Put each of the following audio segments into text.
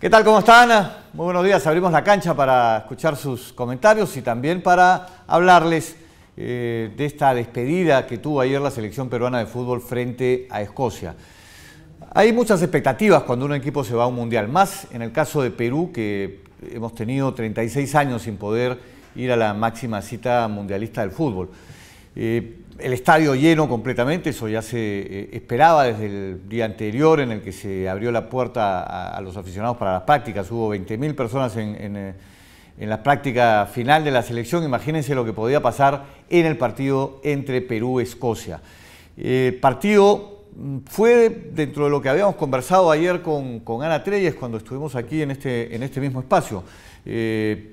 ¿Qué tal? ¿Cómo están? Muy buenos días. Abrimos la cancha para escuchar sus comentarios y también para hablarles eh, de esta despedida que tuvo ayer la selección peruana de fútbol frente a Escocia. Hay muchas expectativas cuando un equipo se va a un mundial, más en el caso de Perú, que hemos tenido 36 años sin poder ir a la máxima cita mundialista del fútbol. Eh, el estadio lleno completamente, eso ya se eh, esperaba desde el día anterior en el que se abrió la puerta a, los aficionados para las prácticas. Hubo 20.000 personas eh, en, la práctica final de la selección. Imagínense lo que podía pasar en el partido entre Perú y Escocia. Eh, partido mm, fue dentro de lo que habíamos conversado ayer con, Ana Treyes cuando estuvimos aquí en este, en este mismo espacio.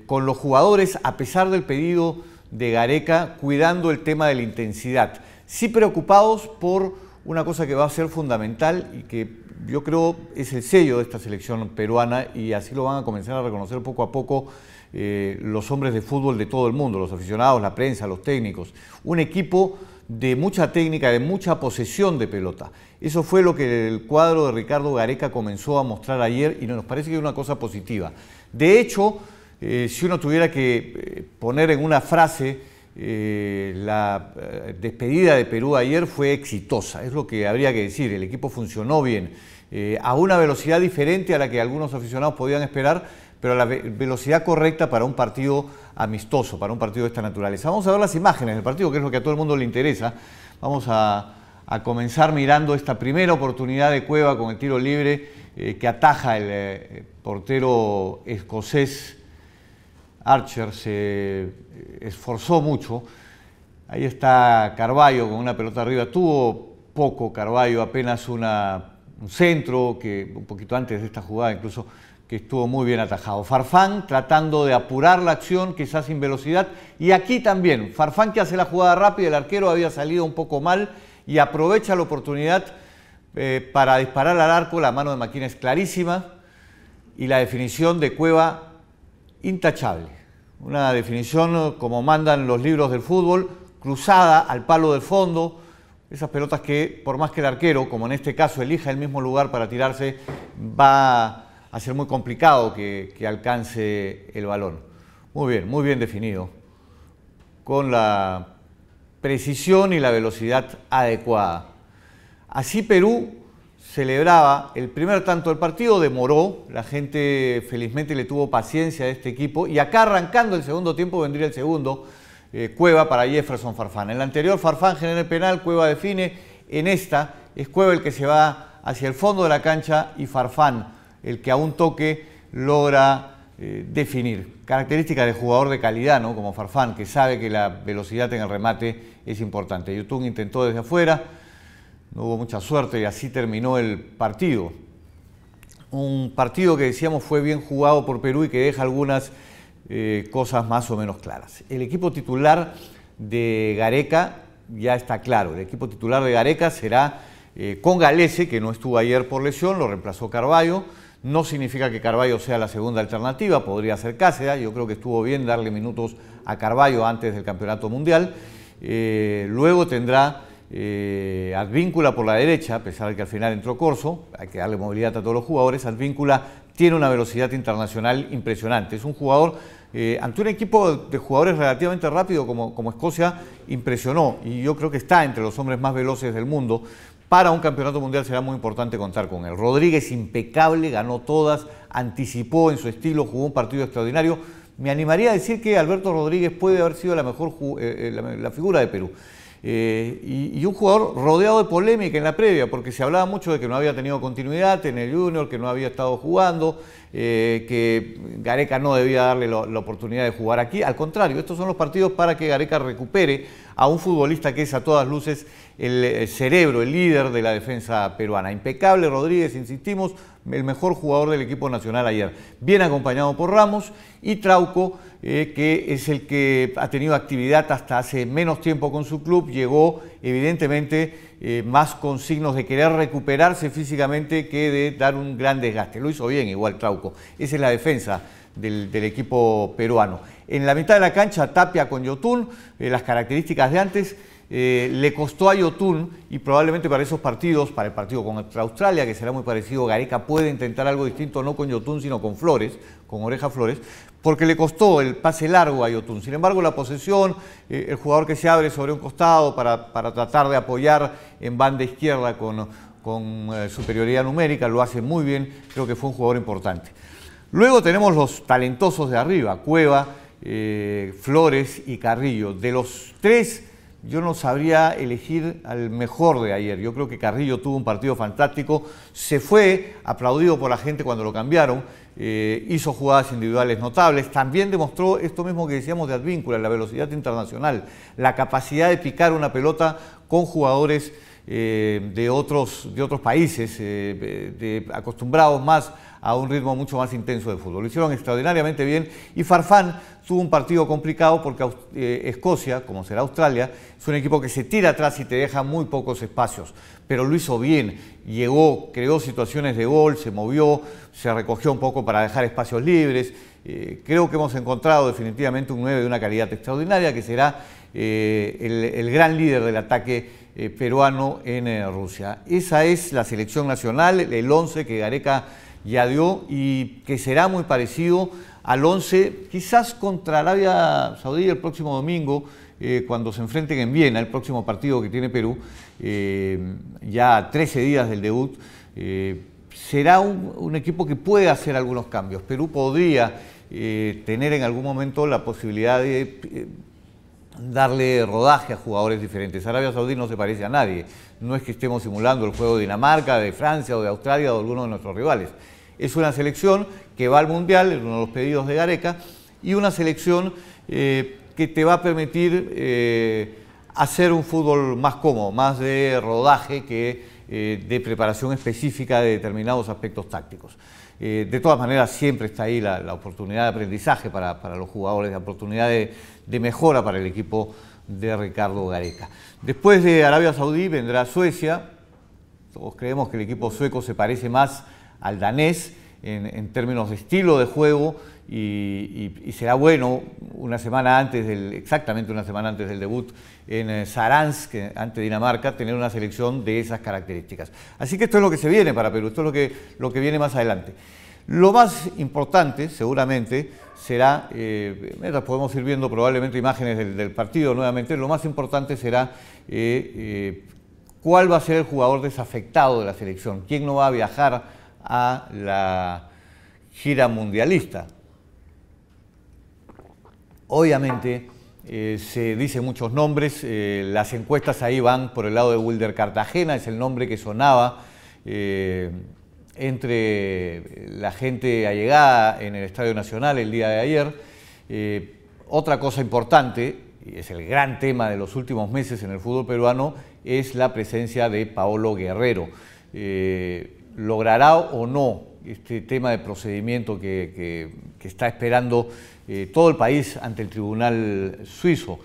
con los jugadores, a pesar del pedido de Gareca cuidando el tema de la intensidad. Sí preocupados por una cosa que va a ser fundamental y que yo creo es el sello de esta selección peruana y así lo van a comenzar a reconocer poco a poco eh, los hombres de fútbol de todo el mundo, los aficionados, la prensa, los técnicos. Un equipo de mucha técnica, de mucha posesión de pelota. Eso fue lo que el cuadro de Ricardo Gareca comenzó a mostrar ayer y nos parece que es una cosa positiva. De hecho, eh, si uno tuviera que eh, poner en una frase, eh, la despedida de Perú ayer fue exitosa, es lo que habría que decir, el equipo funcionó bien, a una velocidad diferente a la que algunos aficionados podían esperar, pero a la velocidad correcta para un partido amistoso, para un partido de esta naturaleza. Vamos a ver las imágenes del partido, que es lo que a todo el mundo le interesa. Vamos a, comenzar mirando esta primera oportunidad de Cueva con el tiro libre que ataja el portero escocés. Archer se eh, esforzó mucho. Ahí está Carballo con una pelota arriba. Tuvo poco Carballo, apenas una, un centro, que un poquito antes de esta jugada incluso, que estuvo muy bien atajado. Farfán tratando de apurar la acción, quizás sin velocidad. Y aquí también, Farfán que hace la jugada rápida, el arquero había salido un poco mal y aprovecha la oportunidad eh, para disparar al arco. La mano de máquina es clarísima y la definición de Cueva intachable. Una definición, como mandan los libros del fútbol, cruzada al palo del fondo, esas pelotas que, por más que el arquero, como en este caso, elija el mismo lugar para tirarse, va a ser muy complicado que, alcance el balón. Muy bien, muy bien definido. Con la precisión y la velocidad adecuada. Así Perú celebraba el primer tanto del partido, demoró, la gente felizmente le tuvo paciencia a este equipo y acá arrancando el segundo tiempo vendría el segundo, eh, Cueva para Jefferson Farfán. En la anterior Farfán genera el penal, Cueva define, en esta es Cueva el que se va hacia el fondo de la cancha y Farfán el que a un toque logra eh, definir. Característica de jugador de calidad, ¿no? Como Farfán, que sabe que la velocidad en el remate es importante. Yutung intentó desde afuera, no hubo mucha suerte y así terminó el partido. Un partido que decíamos fue bien jugado por Perú y que deja algunas eh, cosas más o menos claras. El equipo titular de Gareca ya está claro. El equipo titular de Gareca será eh, con Galese, que no estuvo ayer por lesión, lo reemplazó Carballo. No significa que Carballo sea la segunda alternativa, podría ser Cáceres. Yo creo que estuvo bien darle minutos a Carballo antes del Campeonato Mundial. Eh, luego tendrá eh, advíncula por la derecha, a pesar de que al final entró Corso, hay que darle movilidad a todos los jugadores, Advíncula tiene una velocidad internacional impresionante, es un jugador, eh, ante un equipo de jugadores relativamente rápido como, como Escocia, impresionó y yo creo que está entre los hombres más veloces del mundo. Para un campeonato mundial será muy importante contar con él. Rodríguez impecable, ganó todas, anticipó en su estilo, jugó un partido extraordinario. Me animaría a decir que Alberto Rodríguez puede haber sido la mejor eh, figura de Perú. Eh, y, un jugador rodeado de polémica en la previa, porque se hablaba mucho de que no había tenido continuidad en el Junior, que no había estado jugando, eh, que Gareca no debía darle la oportunidad de jugar aquí. Al contrario, estos son los partidos para que Gareca recupere a un futbolista que es a todas luces el eh, cerebro, el líder de la defensa peruana. Impecable Rodríguez, insistimos, el mejor jugador del equipo nacional ayer. Bien acompañado por Ramos y Trauco eh, que es el que ha tenido actividad hasta hace menos tiempo con su club, llegó evidentemente eh, más con signos de querer recuperarse físicamente que de dar un gran desgaste. Lo hizo bien igual Trauco. Esa es la defensa del, equipo peruano. En la mitad de la cancha, Tapia con Yotun, eh, las características de antes. Eh, le costó a Yotun y probablemente para esos partidos, para el partido contra Australia, que será muy parecido, Gareca puede intentar algo distinto, no con Yotun, sino con Flores, con Oreja Flores, porque le costó el pase largo a Yotun. Sin embargo, la posesión, eh, el jugador que se abre sobre un costado para, tratar de apoyar en banda izquierda con, eh, superioridad numérica, lo hace muy bien, creo que fue un jugador importante. Luego tenemos los talentosos de arriba, Cueva, Flores y Carrillo. De los tres yo no sabría elegir al mejor de ayer. Yo creo que Carrillo tuvo un partido fantástico, se fue aplaudido por la gente cuando lo cambiaron, eh, hizo jugadas individuales notables, también demostró esto mismo que decíamos de Advíncula, la velocidad internacional, la capacidad de picar una pelota con jugadores eh, de, otros, de otros países, eh, acostumbrados más a un ritmo mucho más intenso de fútbol. Lo hicieron extraordinariamente bien y Farfán tuvo un partido complicado porque eh, Escocia, como será Australia, es un equipo que se tira atrás y te deja muy pocos espacios, pero lo hizo bien, llegó, creó situaciones de gol, se movió, se recogió un poco para dejar espacios libres. creo que hemos encontrado definitivamente un 9 de una calidad extraordinaria que será el, el gran líder del ataque eh, peruano en eh, Rusia. Esa es la selección nacional, el 11 que Gareca ya dio y que será muy parecido al 11, quizás contra Arabia Saudí el próximo domingo, eh, cuando se enfrenten en Viena, el próximo partido que tiene Perú, ya 13 días del debut. será un, equipo que puede hacer algunos cambios. Perú podría tener en algún momento la posibilidad de darle rodaje a jugadores diferentes. Arabia Saudí no se parece a nadie. No es que estemos simulando el juego de Dinamarca, de Francia o de Australia o de alguno de nuestros rivales. Es una selección que va al Mundial, es uno de los pedidos de Gareca, y una selección eh, que te va a permitir eh, hacer un fútbol más cómodo, más de rodaje que eh, de preparación específica de determinados aspectos tácticos. Eh, de todas maneras, siempre está ahí la, oportunidad de aprendizaje para, los jugadores, la oportunidad de, de mejora para el equipo de Ricardo Gareca. Después de Arabia Saudí vendrá Suecia. Todos creemos que el equipo sueco se parece más al danés, en, términos de estilo de juego y, será bueno una semana antes del, exactamente una semana antes del debut en eh, Saransk, eh, ante Dinamarca, tener una selección de esas características. Así que esto es lo que se viene para Perú, esto es lo que, lo que viene más adelante. Lo más importante, seguramente, será, eh, podemos ir viendo probablemente imágenes del, partido nuevamente, lo más importante será cuál va a ser el jugador desafectado de la selección, quién no va a viajar a la gira mundialista. Obviamente eh, se dicen muchos nombres, eh, las encuestas ahí van por el lado de Wilder Cartagena, es el nombre que sonaba eh, entre la gente allegada en el Estadio Nacional el día de ayer. otra cosa importante, y es el gran tema de los últimos meses en el fútbol peruano, es la presencia de Paolo Guerrero logrará o no este tema de procedimiento que, está esperando eh, todo el país ante el Tribunal Suizo.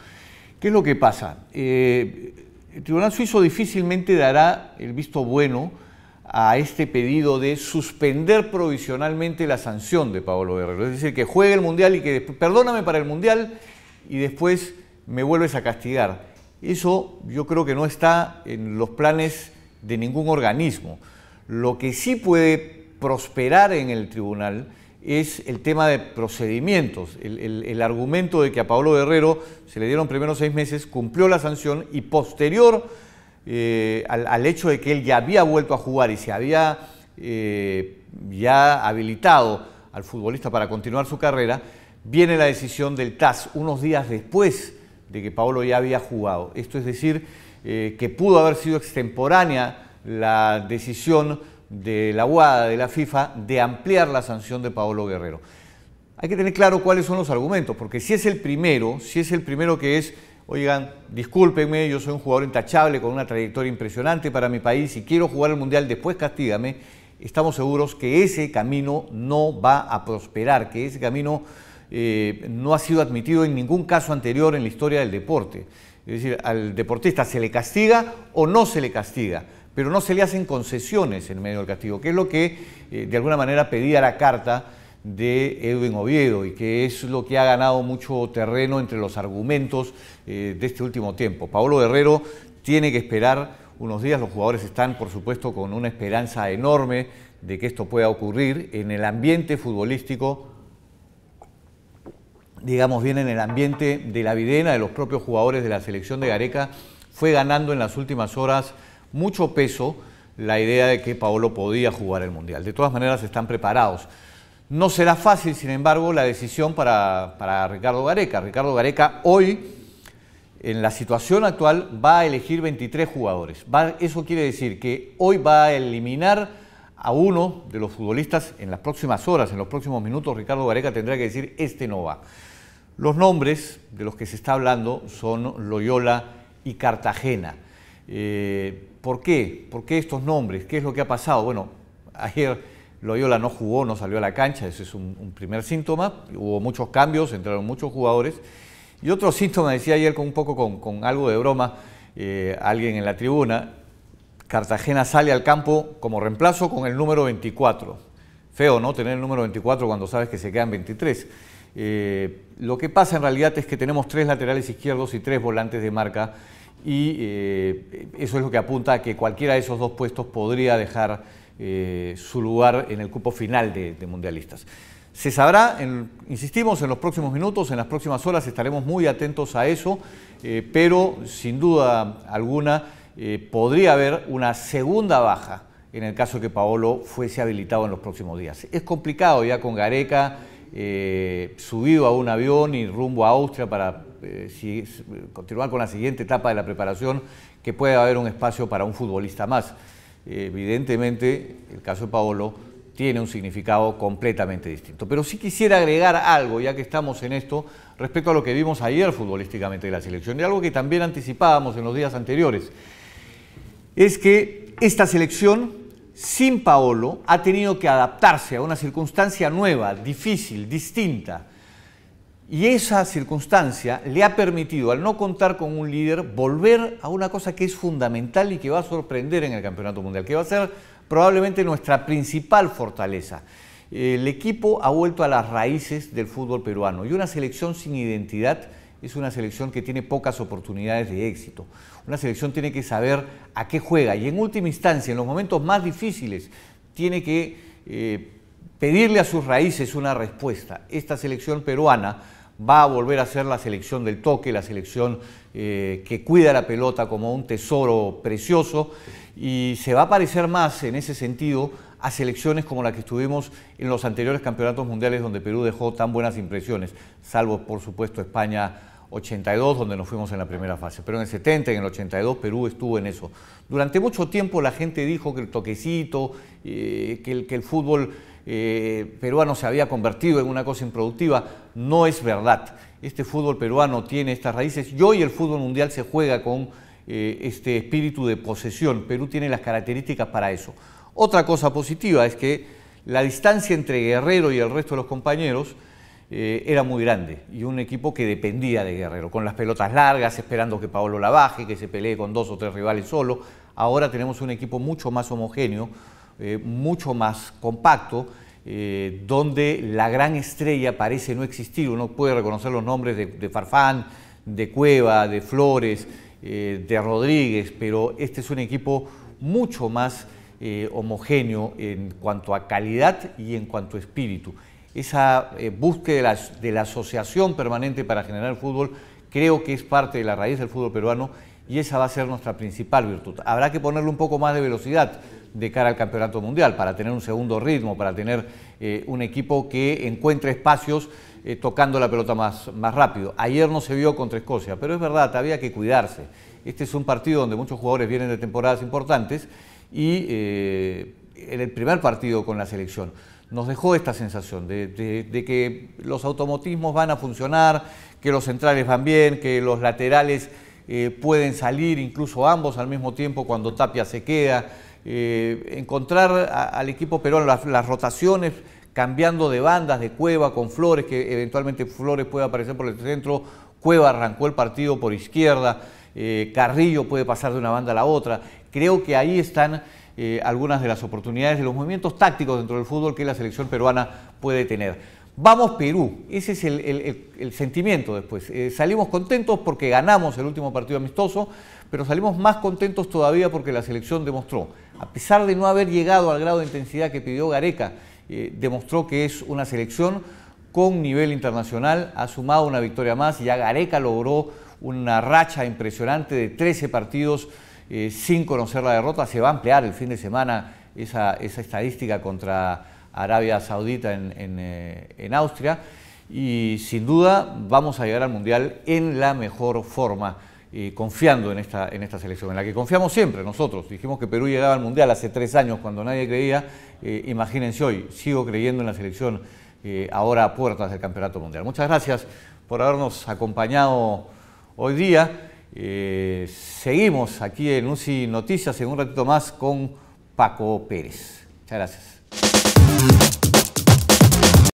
¿Qué es lo que pasa? Eh, el Tribunal Suizo difícilmente dará el visto bueno a este pedido de suspender provisionalmente la sanción de Pablo Guerrero. Es decir, que juegue el Mundial y que perdóname para el Mundial y después me vuelves a castigar. Eso yo creo que no está en los planes de ningún organismo. Lo que sí puede prosperar en el tribunal es el tema de procedimientos. El, argumento de que a Pablo Guerrero se le dieron primeros seis meses, cumplió la sanción y posterior eh, al, hecho de que él ya había vuelto a jugar y se había eh, ya habilitado al futbolista para continuar su carrera, viene la decisión del TAS unos días después de que Pablo ya había jugado. Esto es decir, eh, que pudo haber sido extemporánea la decisión de la UADA, de la FIFA, de ampliar la sanción de Paolo Guerrero. Hay que tener claro cuáles son los argumentos, porque si es el primero, si es el primero que es, oigan, discúlpenme, yo soy un jugador intachable con una trayectoria impresionante para mi país y quiero jugar el Mundial, después castígame, estamos seguros que ese camino no va a prosperar, que ese camino eh, no ha sido admitido en ningún caso anterior en la historia del deporte. Es decir, al deportista se le castiga o no se le castiga pero no se le hacen concesiones en medio del castigo, que es lo que eh, de alguna manera pedía la carta de Edwin Oviedo y que es lo que ha ganado mucho terreno entre los argumentos eh, de este último tiempo. Pablo Guerrero tiene que esperar unos días, los jugadores están por supuesto con una esperanza enorme de que esto pueda ocurrir en el ambiente futbolístico digamos bien en el ambiente de la videna de los propios jugadores de la selección de Gareca, fue ganando en las últimas horas mucho peso la idea de que Paolo podía jugar el Mundial. De todas maneras, están preparados. No será fácil, sin embargo, la decisión para, Ricardo Gareca. Ricardo Gareca hoy, en la situación actual, va a elegir 23 jugadores. eso quiere decir que hoy va a eliminar a uno de los futbolistas en las próximas horas, en los próximos minutos. Ricardo Gareca tendrá que decir, este no va. Los nombres de los que se está hablando son Loyola y Cartagena. Eh, ¿Por qué? ¿Por qué estos nombres? ¿Qué es lo que ha pasado? Bueno, ayer Loyola no jugó, no salió a la cancha, ese es un, primer síntoma. Hubo muchos cambios, entraron muchos jugadores. Y otro síntoma, decía ayer con un poco con, algo de broma eh, alguien en la tribuna, Cartagena sale al campo como reemplazo con el número 24. Feo, ¿no? Tener el número 24 cuando sabes que se quedan 23. Eh, lo que pasa en realidad es que tenemos tres laterales izquierdos y tres volantes de marca y eh, eso es lo que apunta a que cualquiera de esos dos puestos podría dejar eh, su lugar en el cupo final de, mundialistas. Se sabrá, insistimos, en los próximos minutos, en las próximas horas estaremos muy atentos a eso, eh, pero sin duda alguna podría haber una segunda baja en el caso que Paolo fuese habilitado en los próximos días. Es complicado ya con Gareca subido a un avión y rumbo a Austria para continuar con la siguiente etapa de la preparación, que pueda haber un espacio para un futbolista más. evidentemente, el caso de Paolo tiene un significado completamente distinto. Pero sí quisiera agregar algo, ya que estamos en esto, respecto a lo que vimos ayer futbolísticamente de la selección, y algo que también anticipábamos en los días anteriores, es que esta selección sin Paolo ha tenido que adaptarse a una circunstancia nueva, difícil, distinta, y esa circunstancia le ha permitido, al no contar con un líder, volver a una cosa que es fundamental y que va a sorprender en el Campeonato Mundial, que va a ser probablemente nuestra principal fortaleza. El equipo ha vuelto a las raíces del fútbol peruano y una selección sin identidad es una selección que tiene pocas oportunidades de éxito. Una selección tiene que saber a qué juega y en última instancia, en los momentos más difíciles, tiene que eh, pedirle a sus raíces una respuesta. Esta selección peruana va a volver a ser la selección del toque, la selección eh, que cuida la pelota como un tesoro precioso y se va a parecer más en ese sentido a selecciones como la que estuvimos en los anteriores campeonatos mundiales donde Perú dejó tan buenas impresiones, salvo por supuesto España 82, donde nos fuimos en la primera fase, pero en el 70, y en el 82, Perú estuvo en eso. Durante mucho tiempo la gente dijo que el toquecito, eh, que, que el fútbol eh, peruano se había convertido en una cosa improductiva. No es verdad. Este fútbol peruano tiene estas raíces. Y hoy el fútbol mundial se juega con eh, este espíritu de posesión. Perú tiene las características para eso. Otra cosa positiva es que la distancia entre Guerrero y el resto de los compañeros eh, era muy grande y un equipo que dependía de Guerrero, con las pelotas largas, esperando que Paolo la baje, que se pelee con dos o tres rivales solo. Ahora tenemos un equipo mucho más homogéneo, eh, mucho más compacto, eh, donde la gran estrella parece no existir. Uno puede reconocer los nombres de, Farfán, de Cueva, de Flores, eh, de Rodríguez, pero este es un equipo mucho más homogéneo en cuanto a calidad y en cuanto a espíritu. Esa búsqueda de la, de la asociación permanente para generar fútbol creo que es parte de la raíz del fútbol peruano y esa va a ser nuestra principal virtud. Habrá que ponerle un poco más de velocidad de cara al campeonato mundial para tener un segundo ritmo, para tener eh, un equipo que encuentre espacios eh, tocando la pelota más, más rápido. Ayer no se vio contra Escocia, pero es verdad, había que cuidarse. Este es un partido donde muchos jugadores vienen de temporadas importantes y eh, en el primer partido con la selección nos dejó esta sensación de, de, que los automotismos van a funcionar, que los centrales van bien, que los laterales eh, pueden salir incluso ambos al mismo tiempo cuando Tapia se queda. Eh, encontrar al equipo peruano las, rotaciones cambiando de bandas, de Cueva con Flores, que eventualmente Flores puede aparecer por el centro, Cueva arrancó el partido por izquierda, eh, Carrillo puede pasar de una banda a la otra. Creo que ahí están algunas de las oportunidades de los movimientos tácticos dentro del fútbol que la selección peruana puede tener. Vamos Perú, ese es el, sentimiento después. Eh, salimos contentos porque ganamos el último partido amistoso, pero salimos más contentos todavía porque la selección demostró, a pesar de no haber llegado al grado de intensidad que pidió Gareca, eh, demostró que es una selección con nivel internacional, ha sumado una victoria más, ya Gareca logró una racha impresionante de 13 partidos eh, sin conocer la derrota, se va a ampliar el fin de semana esa, esa estadística contra Arabia Saudita eh, en, Austria y sin duda vamos a llegar al Mundial en la mejor forma. Eh, confiando en esta, en esta selección, en la que confiamos siempre nosotros. Dijimos que Perú llegaba al Mundial hace tres años cuando nadie creía. Eh, imagínense hoy, sigo creyendo en la selección ahora a puertas del Campeonato Mundial. Muchas gracias por habernos acompañado hoy día. seguimos aquí en UCI Noticias en un ratito más con Paco Pérez. Muchas gracias. Mm-hmm.